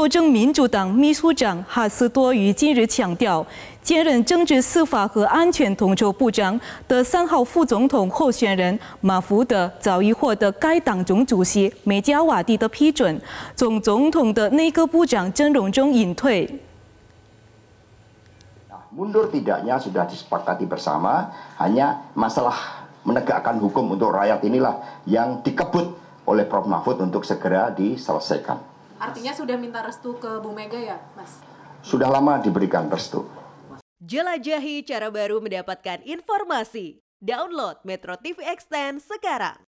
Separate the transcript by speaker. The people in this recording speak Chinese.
Speaker 1: 斗争民主党秘书长哈斯多于今日强调，兼任政治司法和安全统筹部长的三号副总统候选人马弗德早已获得该党总主席梅加瓦蒂的批准，总总统的内阁部长阵容中隐退。
Speaker 2: Mundur tidaknya sudah disepakati bersama, hanya masalah menegakkan hukum untuk rakyat inilah yang dikebut oleh Prof. Mahfud untuk segera diselesaikan.
Speaker 3: Artinya sudah minta restu ke Bu Mega ya, Mas?
Speaker 2: Sudah lama diberikan restu.
Speaker 4: Jelajahi cara baru mendapatkan informasi. Download Metro TV Extend sekarang.